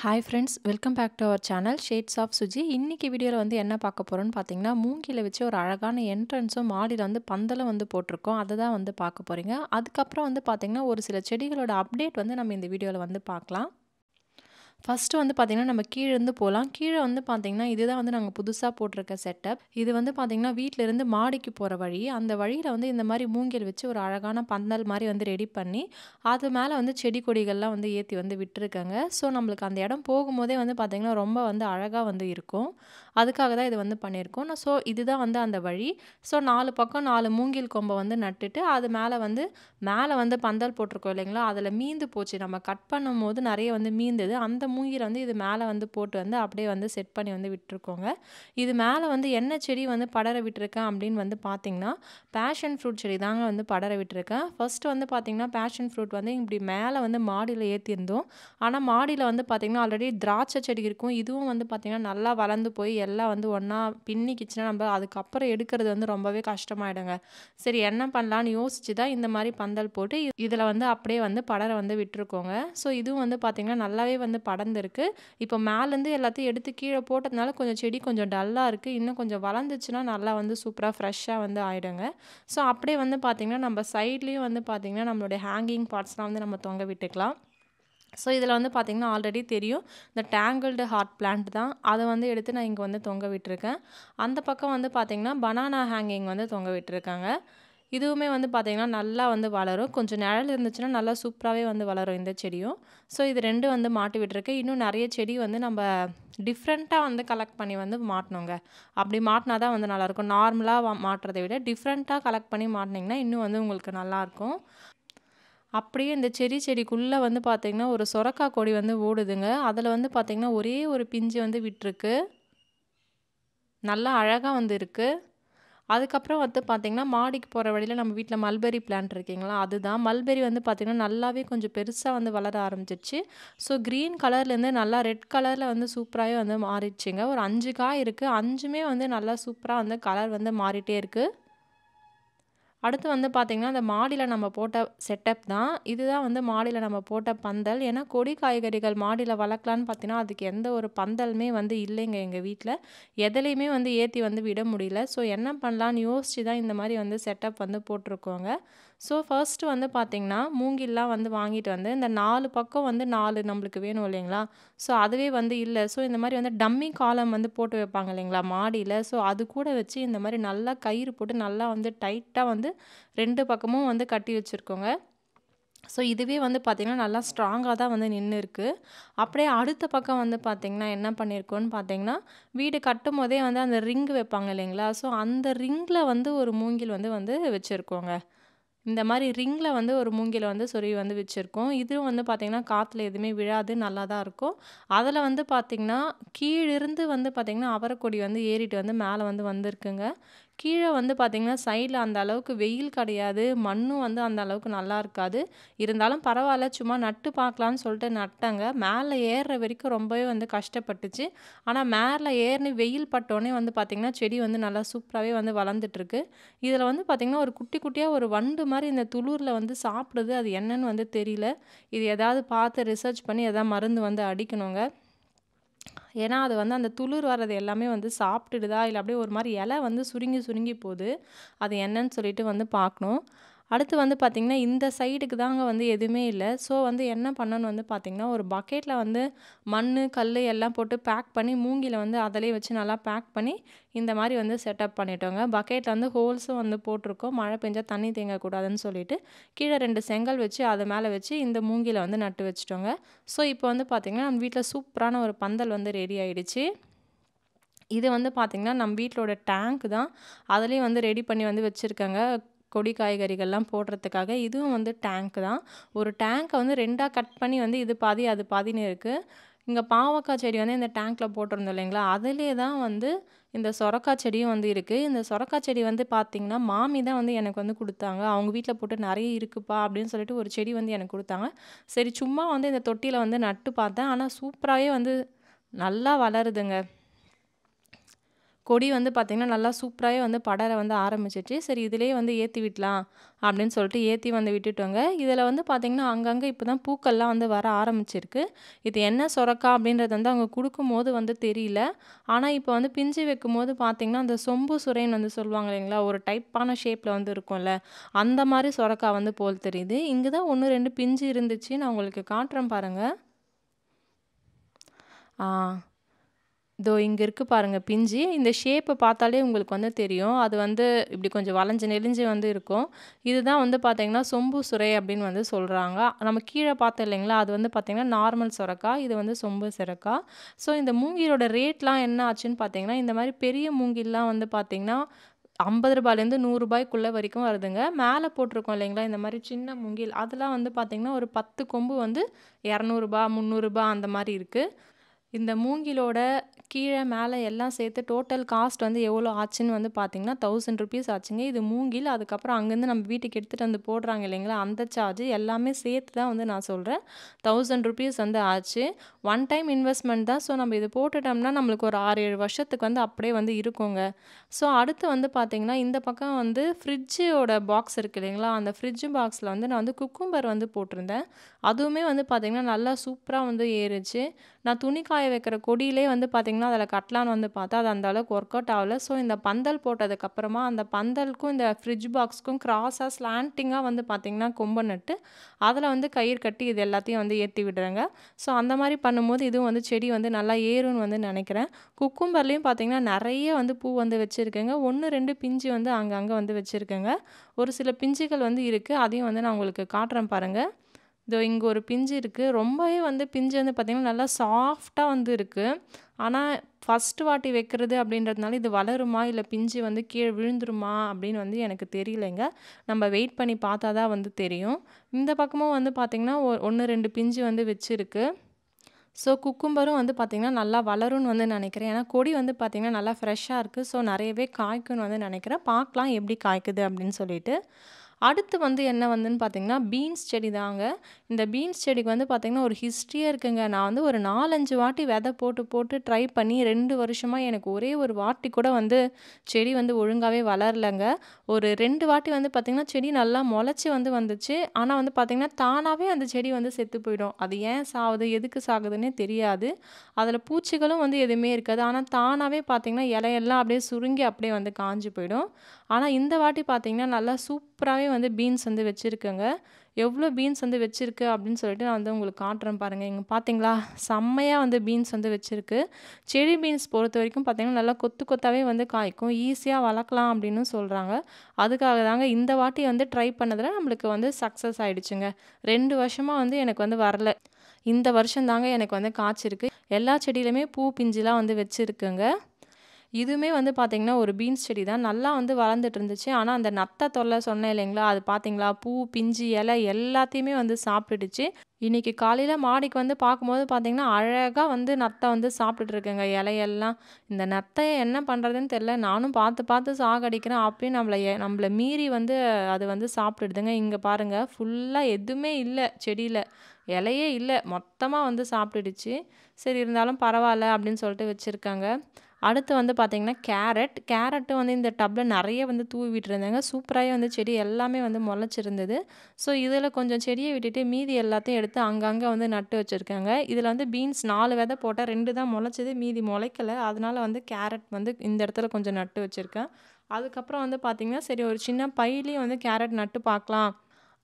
hi friends welcome back to our channel shades of Suji இன்றைக்கி வீடியோவில் வந்து என்ன பார்க்க போகிறோன்னு பார்த்தீங்கன்னா மூங்கில வச்சு ஒரு அழகான என்ட்ரன்ஸும் மாடியில் வந்து பந்தலும் வந்து போட்டிருக்கோம் அதை தான் வந்து பார்க்க போகிறீங்க அதுக்கப்புறம் வந்து பார்த்தீங்கன்னா ஒரு சில செடிகளோட அப்டேட் வந்து நம்ம இந்த வீடியோவில் வந்து பார்க்கலாம் ஃபஸ்ட்டு வந்து பார்த்திங்கன்னா நம்ம கீழேருந்து போகலாம் கீழே வந்து பார்த்திங்கன்னா இதுதான் வந்து நாங்கள் புதுசாக போட்டிருக்க செட்டப் இது வந்து பார்த்திங்கன்னா வீட்டிலேருந்து மாடிக்கு போகிற வழி அந்த வழியில் வந்து இந்த மாதிரி மூங்கில் வச்சு ஒரு அழகான பந்தல் மாதிரி வந்து ரெடி பண்ணி அது மேலே வந்து செடி கொடிகள்லாம் வந்து ஏற்றி வந்து விட்டுருக்காங்க ஸோ நம்மளுக்கு அந்த இடம் போகும்போதே வந்து பார்த்திங்கன்னா ரொம்ப வந்து அழகாக வந்து இருக்கும் அதுக்காக தான் இது வந்து பண்ணியிருக்கோம் நான் ஸோ இதுதான் வந்து அந்த வழி ஸோ நாலு பக்கம் நாலு மூங்கில் கொம்பை வந்து நட்டுட்டு அது மேலே வந்து மேலே வந்து பந்தல் போட்டிருக்கோம் இல்லைங்களா அதில் மீந்து போச்சு நம்ம கட் பண்ணும் போது நிறைய வந்து மீந்தது அந்த மூங்கில் வந்து இது மேலே வந்து போட்டு வந்து அப்படியே வந்து செட் பண்ணி வந்து விட்டுருக்கோங்க இது மேலே வந்து என்ன செடி வந்து படர விட்டுருக்கேன் அப்படின்னு வந்து பார்த்தீங்கன்னா பேஷன் ஃப்ரூட் செடி தாங்க வந்து படர விட்டுருக்கேன் ஃபஸ்ட்டு வந்து பார்த்திங்கன்னா பேஷன் ஃப்ரூட் வந்து இப்படி மேலே வந்து மாடியில் ஏற்றிருந்தோம் ஆனால் மாடியில் வந்து பார்த்திங்கன்னா ஆல்ரெடி திராட்சை செடி இருக்கும் இதுவும் வந்து பார்த்திங்கன்னா நல்லா வளர்ந்து போய் எல்லாம் வந்து ஒன்றா பின்னிக்கிச்சுன்னா நம்ம அதுக்கப்புறம் எடுக்கிறது வந்து ரொம்பவே கஷ்டமாயிடுங்க சரி என்ன பண்ணலான்னு யோசிச்சு தான் இந்த மாதிரி பந்தல் போட்டு இதில் வந்து அப்படியே வந்து படரை வந்து விட்டுருக்கோங்க ஸோ இதுவும் வந்து பார்த்திங்கன்னா நல்லாவே வந்து பட படர்ந்துருக்கு இப்போ மேலேருந்து எல்லாத்தையும் எடுத்து கீழே போட்டதுனால கொஞ்சம் செடி கொஞ்சம் டல்லாக இருக்குது இன்னும் கொஞ்சம் வளர்ந்துச்சுன்னா நல்லா வந்து சூப்பராக ஃப்ரெஷ்ஷாக வந்து ஆயிடுங்க ஸோ அப்படியே வந்து பார்த்திங்கன்னா நம்ம சைட்லேயும் வந்து பார்த்திங்கன்னா நம்மளுடைய ஹேங்கிங் பார்ட்ஸ்லாம் வந்து நம்ம தொங்க விட்டுக்கலாம் ஸோ இதில் வந்து பார்த்திங்கன்னா ஆல்ரெடி தெரியும் இந்த டேங்கிள்டு ஹார்ட் பிளான்ட் தான் அதை வந்து எடுத்து நான் இங்கே வந்து தொங்க விட்டுருக்கேன் அந்த பக்கம் வந்து பார்த்திங்கன்னா பனானா ஹேங்கிங் வந்து தொங்க விட்டுருக்காங்க இதுவுமே வந்து பார்த்திங்கன்னா நல்லா வந்து வளரும் கொஞ்சம் நிழல் இருந்துச்சுன்னா நல்லா சூப்பராகவே வந்து வளரும் இந்த செடியும் ஸோ இது ரெண்டும் வந்து மாட்டி விட்டுருக்கு இன்னும் நிறைய செடி வந்து நம்ம டிஃப்ரெண்ட்டாக வந்து கலெக்ட் பண்ணி வந்து மாட்டினோங்க அப்படி மாட்டினா தான் வந்து நல்லாயிருக்கும் நார்மலாக மாட்டுறதை விட டிஃப்ரெண்ட்டாக கலெக்ட் பண்ணி மாட்டினீங்கன்னா இன்னும் வந்து உங்களுக்கு நல்லாயிருக்கும் அப்படியே இந்த செடி செடிக்குள்ளே வந்து பார்த்திங்கன்னா ஒரு சுரக்கா கொடி வந்து ஓடுதுங்க அதில் வந்து பார்த்திங்கன்னா ஒரே ஒரு பிஞ்சு வந்து விட்டுருக்கு நல்லா அழகாக வந்து இருக்குது அதுக்கப்புறம் வந்து பார்த்திங்கன்னா மாடிக்கு போகிற வழியில் நம்ம வீட்டில் மல்பெரி பிளான்ட் இருக்கீங்களா அதுதான் மல்பெரி வந்து பார்த்திங்கன்னா நல்லாவே கொஞ்சம் பெருசாக வந்து வளர ஆரம்பிச்சிருச்சு ஸோ க்ரீன் கலர்லேருந்து நல்லா ரெட் கலரில் வந்து சூப்பராகவே வந்து மாறிடுச்சுங்க ஒரு அஞ்சு காய் இருக்குது அஞ்சுமே வந்து நல்லா சூப்பராக வந்து கலர் வந்து மாறிட்டே இருக்குது அடுத்து வந்து பார்த்திங்கன்னா அந்த மாடியில் நம்ம போட்ட செட்டப் தான் இதுதான் வந்து மாடியில் நம்ம போட்ட பந்தல் ஏன்னா கொடி காய்கறிகள் மாடியில் வளர்க்கலான்னு பார்த்தீங்கன்னா அதுக்கு எந்த ஒரு பந்தலுமே வந்து இல்லைங்க எங்கள் வீட்டில் எதுலேயுமே வந்து ஏற்றி வந்து விட முடியல ஸோ என்ன பண்ணலான்னு யோசித்து தான் இந்த மாதிரி வந்து செட்டப் வந்து போட்டிருக்கோங்க ஸோ ஃபர்ஸ்ட்டு வந்து பார்த்திங்கன்னா மூங்கில்லாம் வந்து வாங்கிட்டு வந்து இந்த நாலு பக்கம் வந்து நாலு நம்மளுக்கு வேணும் இல்லைங்களா ஸோ அதுவே வந்து இல்லை ஸோ இந்த மாதிரி வந்து டம்மி காலம் வந்து போட்டு வைப்பாங்க இல்லைங்களா மாடியில் ஸோ அது கூட வச்சு இந்த மாதிரி நல்லா கயிறு போட்டு நல்லா வந்து டைட்டாக வந்து ரெண்டு பக்கமும் வந்து கட்டி வச்சுருக்கோங்க ஸோ இதுவே வந்து பார்த்திங்கன்னா நல்லா ஸ்ட்ராங்காக தான் வந்து நின்று இருக்குது அப்படியே அடுத்த பக்கம் வந்து பார்த்திங்கன்னா என்ன பண்ணியிருக்கோன்னு பார்த்திங்கன்னா வீடு கட்டும் போதே வந்து அந்த ரிங் வைப்பாங்க இல்லைங்களா ஸோ அந்த ரிங்கில் வந்து ஒரு மூங்கில் வந்து வந்து வச்சுருக்கோங்க இந்த மாதிரி ரிங்கில் வந்து ஒரு மூங்கில் வந்து சொருவி வந்து வச்சுருக்கோம் இதுவும் வந்து பார்த்திங்கன்னா காற்றுல எதுவுமே விழாது நல்லா தான் இருக்கும் அதில் வந்து பார்த்திங்கன்னா கீழிருந்து வந்து பார்த்திங்கன்னா அவரக்கொடி வந்து ஏறிட்டு வந்து மேலே வந்து வந்திருக்குங்க கீழே வந்து பார்த்திங்கன்னா சைடில் அந்த அளவுக்கு வெயில் கிடையாது மண்ணும் வந்து அந்த அளவுக்கு நல்லா இருக்காது இருந்தாலும் பரவாயில்ல சும்மா நட்டு பார்க்கலான்னு சொல்லிட்டு நட்டாங்க மேலே ஏறுற வரைக்கும் ரொம்பவே வந்து கஷ்டப்பட்டுச்சு ஆனால் மேலே ஏறினு வெயில் பட்டோடனே வந்து பார்த்திங்கன்னா செடி வந்து நல்லா சூப்பராகவே வந்து வளர்ந்துட்டுருக்கு இதில் வந்து பார்த்திங்கன்னா ஒரு குட்டி குட்டியாக ஒரு வண்டு மாதிரி இந்த துளூரில் வந்து சாப்பிடுது அது என்னன்னு வந்து தெரியல இது எதாவது பார்த்து ரிசர்ச் பண்ணி எதாவது மருந்து வந்து அடிக்கணுங்க ஏன்னா அது வந்து அந்த துளிர் வர்றது எல்லாமே வந்து சாப்பிட்டுடுதா இல்லை அப்படியே ஒரு மாதிரி இலை வந்து சுருங்கி சுருங்கி போகுது அது என்னன்னு சொல்லிட்டு வந்து பார்க்கணும் அடுத்து வந்து பார்த்திங்கன்னா இந்த சைடுக்கு தாங்க வந்து எதுவுமே இல்லை ஸோ வந்து என்ன பண்ணணும் வந்து பார்த்திங்கன்னா ஒரு பக்கெட்டில் வந்து மண் கல் எல்லாம் போட்டு பேக் பண்ணி மூங்கியில் வந்து அதிலே வச்சு நல்லா பேக் பண்ணி இந்த மாதிரி வந்து செட்டப் பண்ணிட்டோங்க பக்கெட்டில் வந்து ஹோல்ஸும் வந்து போட்டிருக்கோம் மழை பெஞ்சால் தண்ணி தேங்கக்கூடாதுன்னு சொல்லிட்டு கீழே ரெண்டு செங்கல் வச்சு அது மேலே வச்சு இந்த மூங்கியில் வந்து நட்டு வச்சுட்டோங்க ஸோ இப்போ வந்து பார்த்திங்கன்னா நம்ம வீட்டில் சூப்பரான ஒரு பந்தல் வந்து ரெடி ஆகிடுச்சு இது வந்து பார்த்திங்கன்னா நம்ம வீட்டிலோட டேங்க் தான் அதுலேயும் வந்து ரெடி பண்ணி வந்து வச்சுருக்கேங்க கொடி காய்கறிகள்லாம் போடுறதுக்காக இதுவும் வந்து டேங்க் தான் ஒரு டேங்க்கை வந்து ரெண்டாக கட் பண்ணி வந்து இது பாதி அது பாதின்னு இருக்குது இங்கே பாவக்காய் செடி வந்து இந்த டேங்க்கில் போட்டிருந்தோம் இல்லைங்களா அதிலே தான் வந்து இந்த சொரக்காய் செடியும் வந்து இருக்குது இந்த சொரக்காய் செடி வந்து பார்த்திங்கன்னா மாமி தான் வந்து எனக்கு வந்து கொடுத்தாங்க அவங்க வீட்டில் போட்டு நிறைய இருக்குப்பா அப்படின்னு சொல்லிட்டு ஒரு செடி வந்து எனக்கு கொடுத்தாங்க சரி சும்மா வந்து இந்த தொட்டியில் வந்து நட்டு பார்த்தேன் ஆனால் சூப்பராகவே வந்து நல்லா வளருதுங்க கொடி வந்து பார்த்திங்கன்னா நல்லா சூப்பராகவே வந்து படர வந்து ஆரம்பிச்சிச்சு சரி இதிலே வந்து ஏற்றி விடலாம் அப்படின்னு சொல்லிட்டு ஏற்றி வந்து விட்டுட்டோங்க இதில் வந்து பார்த்திங்கன்னா அங்கங்கே இப்போ தான் பூக்கள்லாம் வந்து வர ஆரம்பிச்சிருக்கு இது என்ன சொரக்கா அப்படின்றது வந்து அவங்க கொடுக்கும் போது வந்து தெரியல ஆனால் இப்போ வந்து பிஞ்சு வைக்கும் போது பார்த்திங்கன்னா அந்த சொம்பு சுரைன்னு வந்து சொல்லுவாங்க இல்லைங்களா ஒரு டைப்பான ஷேப்பில் வந்து இருக்கும்ல அந்த மாதிரி சொரக்கா வந்து போல் தெரியுது இங்கே தான் ஒன்று ரெண்டு பிஞ்சு இருந்துச்சு நான் உங்களுக்கு காட்டுறேன் பாருங்கள் ஆ இதோ இங்கே இருக்குது பாருங்கள் பிஞ்சு இந்த ஷேப்பை பார்த்தாலே உங்களுக்கு வந்து தெரியும் அது வந்து இப்படி கொஞ்சம் வளைஞ்சு நெளிஞ்சு வந்து இருக்கும் இதுதான் வந்து பார்த்திங்கன்னா சொம்பு சுரை அப்படின்னு வந்து சொல்கிறாங்க நம்ம கீழே பார்த்தோம் இல்லைங்களா அது வந்து பார்த்திங்கன்னா நார்மல் சுரக்கா இது வந்து சொம்பு சுரக்கா ஸோ இந்த மூங்கிலோட ரேட்லாம் என்ன ஆச்சுன்னு பார்த்திங்கன்னா இந்த மாதிரி பெரிய மூங்கில்லாம் வந்து பார்த்தீங்கன்னா ஐம்பது ரூபாயிலேருந்து நூறுரூபாய்க்குள்ளே வரைக்கும் வருதுங்க மேலே போட்டிருக்கோம் இல்லைங்களா இந்த மாதிரி சின்ன முங்கில் அதெல்லாம் வந்து பார்த்திங்கன்னா ஒரு பத்து கொம்பு வந்து இரநூறுபா முந்நூறுரூபா அந்த மாதிரி இருக்குது இந்த மூங்கிலோட கீழே மேலே எல்லாம் சேர்த்து டோட்டல் காஸ்ட் வந்து எவ்வளோ ஆச்சுன்னு வந்து பார்த்தீங்கன்னா தௌசண்ட் ருபீஸ் ஆச்சுங்க இது மூங்கில் அதுக்கப்புறம் அங்கேருந்து நம்ம வீட்டுக்கு எடுத்துகிட்டு வந்து போடுறாங்க இல்லைங்களா அந்த சார்ஜ் எல்லாமே சேர்த்து தான் வந்து நான் சொல்கிறேன் தௌசண்ட் ருபீஸ் வந்து ஆச்சு ஒன் டைம் இன்வெஸ்ட்மெண்ட் தான் ஸோ நம்ம இது போட்டுட்டோம்னா நம்மளுக்கு ஒரு ஆறு ஏழு வருஷத்துக்கு வந்து அப்படியே வந்து இருக்குங்க ஸோ அடுத்து வந்து பார்த்திங்கன்னா இந்த பக்கம் வந்து ஃப்ரிட்ஜோட பாக்ஸ் இருக்குது இல்லைங்களா அந்த ஃப்ரிட்ஜ் பாக்ஸில் வந்து நான் வந்து குக்கும்பர் வந்து போட்டிருந்தேன் அதுவுமே வந்து பார்த்திங்கன்னா நல்லா சூப்பராக வந்து ஏறிச்சு நான் துணி காய வைக்கிற கொடியிலே வந்து பார்த்திங்கன்னா அதில் கட்டலான்னு வந்து பார்த்தா அது அந்தளவுக்கு ஒர்க் அவுட் ஆகலை ஸோ இந்த பந்தல் போட்டதுக்கப்புறமா அந்த பந்தலுக்கும் இந்த ஃப்ரிட்ஜ் பாக்ஸ்க்கும் க்ராஸாக ஸ்லாண்டிங்காக வந்து பார்த்திங்கன்னா கொம்பு நட்டு அதில் வந்து கயிறு கட்டி இது எல்லாத்தையும் வந்து ஏற்றி விடுறேங்க ஸோ அந்த மாதிரி பண்ணும்போது இதுவும் வந்து செடி வந்து நல்லா ஏறும்னு வந்து நினைக்கிறேன் குக்கும்பர்லேயும் பார்த்திங்கன்னா நிறைய வந்து பூ வந்து வச்சுருக்கேங்க ஒன்று ரெண்டு பிஞ்சு வந்து அங்கங்கே வந்து வச்சுருக்கேங்க ஒரு சில பிஞ்சுகள் வந்து இருக்குது அதையும் வந்து நான் உங்களுக்கு காட்டுறேன் பாருங்கள் இதோ இங்கே ஒரு பிஞ்சு இருக்குது ரொம்பவே வந்து பிஞ்சு வந்து பார்த்திங்கன்னா நல்லா சாஃப்டாக வந்து இருக்குது ஆனால் ஃபஸ்ட்டு வாட்டி வைக்கிறது அப்படின்றதுனால இது வளருமா இல்லை பிஞ்சு வந்து கீழே விழுந்துருமா அப்படின்னு வந்து எனக்கு தெரியலைங்க நம்ம வெயிட் பண்ணி பார்த்தா தான் வந்து தெரியும் இந்த பக்கமும் வந்து பார்த்திங்கன்னா ஒன்று ரெண்டு பிஞ்சு வந்து வச்சுருக்கு ஸோ குக்கும்பரும் வந்து பார்த்திங்கன்னா நல்லா வளரும்னு வந்து நினைக்கிறேன் ஏன்னா கொடி வந்து பார்த்திங்கன்னா நல்லா ஃப்ரெஷ்ஷாக இருக்குது ஸோ நிறையவே காய்க்கும்னு வந்து நினைக்கிறேன் பார்க்கலாம் எப்படி காய்க்குது அப்படின்னு சொல்லிட்டு அடுத்து வந்து என்ன வந்துன்னு பார்த்தீங்கன்னா பீன்ஸ் செடி தாங்க இந்த பீன்ஸ் செடிக்கு வந்து பார்த்திங்கன்னா ஒரு ஹிஸ்ட்ரியே இருக்குங்க நான் வந்து ஒரு நாலஞ்சு வாட்டி விதை போட்டு போட்டு ட்ரை பண்ணி ரெண்டு வருஷமாக எனக்கு ஒரே ஒரு வாட்டி கூட வந்து செடி வந்து ஒழுங்காகவே வளரலைங்க ஒரு ரெண்டு வாட்டி வந்து பார்த்திங்கன்னா செடி நல்லா முளைச்சி வந்து வந்துச்சு ஆனால் வந்து பார்த்திங்கன்னா தானாகவே அந்த செடி வந்து செத்து போயிடும் அது ஏன் சாகுது எதுக்கு சாகுதுன்னே தெரியாது அதில் பூச்சிகளும் வந்து எதுவுமே இருக்காது ஆனால் தானாகவே பார்த்திங்கன்னா இலையெல்லாம் அப்படியே சுருங்கி அப்படியே வந்து காஞ்சி போயிடும் ஆனால் இந்த வாட்டி பார்த்திங்கன்னா நல்லா சூப்பராகவே வந்து பீன்ஸ் வந்து வச்சுருக்கேங்க எவ்வளோ பீன்ஸ் வந்து வச்சுருக்கு அப்படின்னு சொல்லிட்டு நான் வந்து உங்களுக்கு காட்டுறேன் பாருங்கள் இங்கே பார்த்தீங்களா செம்மையாக வந்து பீன்ஸ் வந்து வச்சுருக்கு செடி பீன்ஸ் பொறுத்த வரைக்கும் பார்த்திங்கன்னா நல்லா கொத்து கொத்தாவே வந்து காய்க்கும் ஈஸியாக வளர்க்கலாம் அப்படின்னு சொல்கிறாங்க அதுக்காக தாங்க இந்த வாட்டி வந்து ட்ரை பண்ணதில் நம்மளுக்கு வந்து சக்ஸஸ் ஆகிடுச்சுங்க ரெண்டு வருஷமாக வந்து எனக்கு வந்து வரல இந்த வருஷம் தாங்க எனக்கு வந்து காய்ச்சிருக்கு எல்லா செடியிலுமே பூ பிஞ்சுலாம் வந்து வச்சுருக்குங்க இதுவுமே வந்து பார்த்திங்கன்னா ஒரு பீன்ஸ் செடி தான் நல்லா வந்து வளர்ந்துட்டு இருந்துச்சு ஆனால் அந்த நத்தை தொல்லை சொன்னேன் இல்லைங்களா அது பார்த்திங்களா பூ பிஞ்சு இலை எல்லாத்தையுமே வந்து சாப்பிட்டுடுச்சு இன்றைக்கி காலையில் மாடிக்கு வந்து பார்க்கும்போது பார்த்திங்கன்னா அழகாக வந்து நத்தை வந்து சாப்பிட்டுட்டு இருக்குங்க இலையெல்லாம் இந்த நத்தையை என்ன பண்ணுறதுன்னு தெரில நானும் பார்த்து பார்த்து சாகடிக்கிறேன் அப்பயும் நம்மளை நம்மளை மீறி வந்து அது வந்து சாப்பிட்டுடுதுங்க இங்கே பாருங்கள் ஃபுல்லாக எதுவுமே இல்லை செடியில் இலையே இல்லை மொத்தமாக வந்து சாப்பிட்டுடுச்சு சரி இருந்தாலும் பரவாயில்ல அப்படின்னு சொல்லிட்டு வச்சுருக்காங்க அடுத்து வந்து பார்த்திங்கன்னா கேரட் கேரட்டு வந்து இந்த டப்பில் நிறைய வந்து தூவி விட்டுருந்தாங்க சூப்பராகவே வந்து செடி எல்லாமே வந்து முளைச்சிருந்தது ஸோ இதில் கொஞ்சம் செடியை விட்டுட்டு மீதி எல்லாத்தையும் எடுத்து அங்கங்கே வந்து நட்டு வச்சுருக்காங்க இதில் வந்து பீன்ஸ் நாலு விதை போட்டால் ரெண்டு தான் முளைச்சது மீதி முளைக்கலை அதனால் வந்து கேரட் வந்து இந்த இடத்துல கொஞ்சம் நட்டு வச்சுருக்கேன் அதுக்கப்புறம் வந்து பார்த்திங்கன்னா சரி ஒரு சின்ன பையிலையும் வந்து கேரட் நட்டு பார்க்கலாம்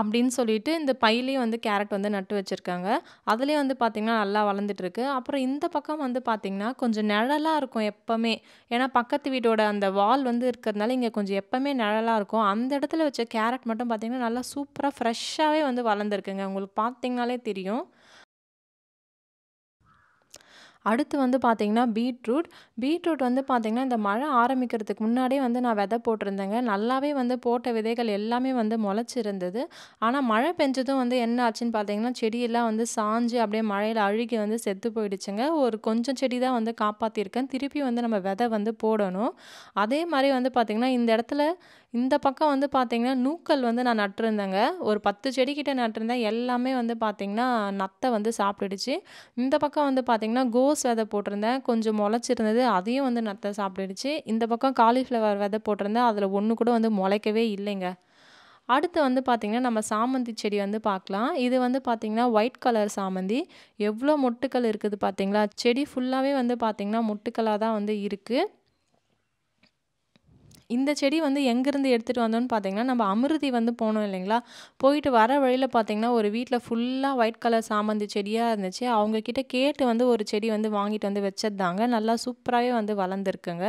அப்படின்னு சொல்லிட்டு இந்த பையிலையும் வந்து கேரட் வந்து நட்டு வச்சுருக்காங்க அதுலேயும் வந்து பார்த்திங்கன்னா நல்லா வளர்ந்துட்டுருக்கு அப்புறம் இந்த பக்கம் வந்து பார்த்திங்கன்னா கொஞ்சம் நிழலாக இருக்கும் எப்போவுமே ஏன்னா பக்கத்து வீட்டோட அந்த வால் வந்து இருக்கிறதுனால இங்கே கொஞ்சம் எப்போவுமே நிழலாக இருக்கும் அந்த இடத்துல வச்ச கேரட் மட்டும் பார்த்திங்கன்னா நல்லா சூப்பராக ஃப்ரெஷ்ஷாகவே வந்து வளர்ந்துருக்குங்க உங்களுக்கு பார்த்திங்கனாலே தெரியும் அடுத்து வந்து பார்த்திங்கன்னா பீட்ரூட் பீட்ரூட் வந்து பார்த்திங்கன்னா இந்த மழை ஆரம்பிக்கிறதுக்கு முன்னாடியே வந்து நான் விதை போட்டிருந்தேங்க நல்லாவே வந்து போட்ட விதைகள் எல்லாமே வந்து முளைச்சிருந்தது ஆனால் மழை பெஞ்சதும் வந்து என்ன ஆச்சுன்னு பார்த்தீங்கன்னா செடியெல்லாம் வந்து சாஞ்சு அப்படியே மழையில் அழுகி வந்து செத்து போயிடுச்சுங்க ஒரு கொஞ்சம் செடி தான் வந்து காப்பாற்றிருக்கேன் திருப்பி வந்து நம்ம விதை வந்து போடணும் அதே மாதிரி வந்து பார்த்திங்கன்னா இந்த இடத்துல இந்த பக்கம் வந்து பார்த்திங்கன்னா நூக்கல் வந்து நான் நட்டிருந்தேங்க ஒரு பத்து செடிக்கிட்ட நட்டிருந்தேன் எல்லாமே வந்து பார்த்திங்கன்னா நத்தை வந்து சாப்பிட்டுடுச்சு இந்த பக்கம் வந்து பார்த்திங்கன்னா கோஸ் ரோஸ் விதை போட்டிருந்தேன் கொஞ்சம் முளைச்சிருந்தது அதையும் வந்து நத்த சாப்பிடுச்சு இந்த பக்கம் காலிஃப்ளவர் விதை போட்டிருந்தேன் அதில் ஒன்று கூட வந்து முளைக்கவே இல்லைங்க அடுத்து வந்து பார்த்திங்கன்னா நம்ம சாமந்தி செடி வந்து பார்க்கலாம் இது வந்து பார்த்திங்கன்னா ஒயிட் கலர் சாமந்தி எவ்வளோ மொட்டுக்கள் இருக்குது பார்த்திங்களா செடி ஃபுல்லாகவே வந்து பார்த்திங்கன்னா மொட்டுக்களாக தான் வந்து இருக்குது இந்த செடி வந்து எங்கேருந்து எடுத்துகிட்டு வந்தோன்னு பார்த்தீங்கன்னா நம்ம அமிர்தி வந்து போனோம் இல்லைங்களா போயிட்டு வர வழியில் பார்த்தீங்கன்னா ஒரு வீட்டில் ஃபுல்லாக ஒயிட் கலர் சாமந்தி செடியாக இருந்துச்சு அவங்கக்கிட்ட கேட்டு வந்து ஒரு செடி வந்து வாங்கிட்டு வந்து வச்சதாங்க நல்லா சூப்பராகவே வந்து வளர்ந்துருக்குங்க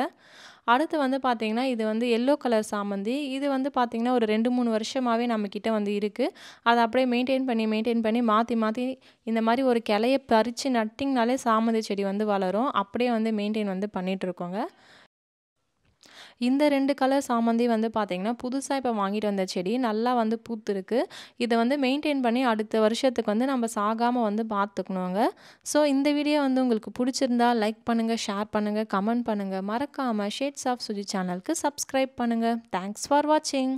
அடுத்து வந்து பார்த்திங்கன்னா இது வந்து எல்லோ கலர் சாமந்தி இது வந்து பார்த்திங்கன்னா ஒரு ரெண்டு மூணு வருஷமாகவே நம்மக்கிட்ட வந்து இருக்குது அதை அப்படியே மெயின்டைன் பண்ணி மெயின்டைன் பண்ணி மாற்றி மாற்றி இந்த மாதிரி ஒரு கிளையை பறித்து நட்டிங்கனாலே சாமந்தி செடி வந்து வளரும் அப்படியே வந்து மெயின்டைன் வந்து பண்ணிகிட்ருக்கோங்க இந்த ரெண்டு கலர் சாமந்தி வந்து பார்த்திங்கன்னா புதுசாக இப்போ வாங்கிட்டு வந்த செடி நல்லா வந்து பூத்துருக்கு இதை வந்து மெயின்டைன் பண்ணி அடுத்த வருஷத்துக்கு வந்து நம்ம சாகாமல் வந்து பார்த்துக்கணுங்க ஸோ இந்த வீடியோ வந்து உங்களுக்கு பிடிச்சிருந்தா லைக் பண்ணுங்கள் ஷேர் பண்ணுங்கள் கமெண்ட் பண்ணுங்கள் மறக்காமல் ஷேட்ஸ் ஆஃப் சுஜி சேனலுக்கு சப்ஸ்கிரைப் பண்ணுங்கள் தேங்க்ஸ் ஃபார் வாட்சிங்